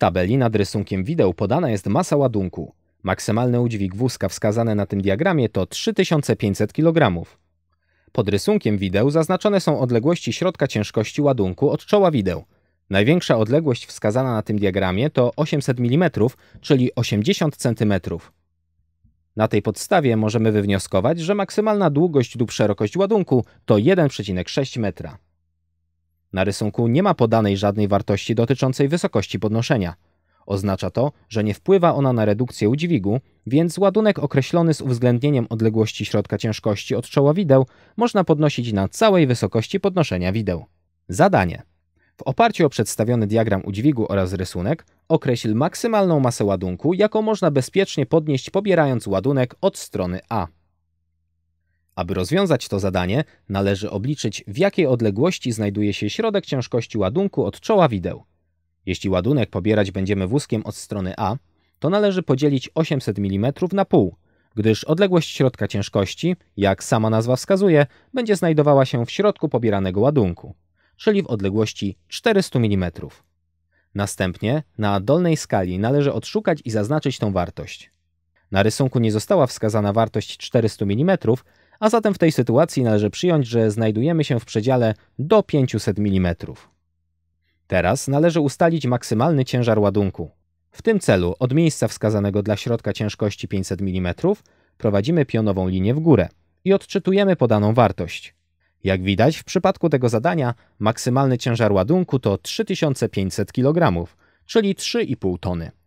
tabeli nad rysunkiem wideo podana jest masa ładunku. Maksymalny udźwig wózka wskazane na tym diagramie to 3500 kg. Pod rysunkiem wideł zaznaczone są odległości środka ciężkości ładunku od czoła wideł. Największa odległość wskazana na tym diagramie to 800 mm, czyli 80 cm. Na tej podstawie możemy wywnioskować, że maksymalna długość lub szerokość ładunku to 1,6 metra. Na rysunku nie ma podanej żadnej wartości dotyczącej wysokości podnoszenia. Oznacza to, że nie wpływa ona na redukcję udźwigu, więc ładunek określony z uwzględnieniem odległości środka ciężkości od czoła wideł można podnosić na całej wysokości podnoszenia wideł. Zadanie. W oparciu o przedstawiony diagram udźwigu oraz rysunek określ maksymalną masę ładunku, jaką można bezpiecznie podnieść pobierając ładunek od strony A. Aby rozwiązać to zadanie, należy obliczyć, w jakiej odległości znajduje się środek ciężkości ładunku od czoła wideł. Jeśli ładunek pobierać będziemy wózkiem od strony A, to należy podzielić 800 mm na pół, gdyż odległość środka ciężkości, jak sama nazwa wskazuje, będzie znajdowała się w środku pobieranego ładunku, czyli w odległości 400 mm. Następnie na dolnej skali należy odszukać i zaznaczyć tą wartość. Na rysunku nie została wskazana wartość 400 mm, a zatem w tej sytuacji należy przyjąć, że znajdujemy się w przedziale do 500 mm. Teraz należy ustalić maksymalny ciężar ładunku. W tym celu od miejsca wskazanego dla środka ciężkości 500 mm prowadzimy pionową linię w górę i odczytujemy podaną wartość. Jak widać, w przypadku tego zadania maksymalny ciężar ładunku to 3500 kg, czyli 3,5 tony.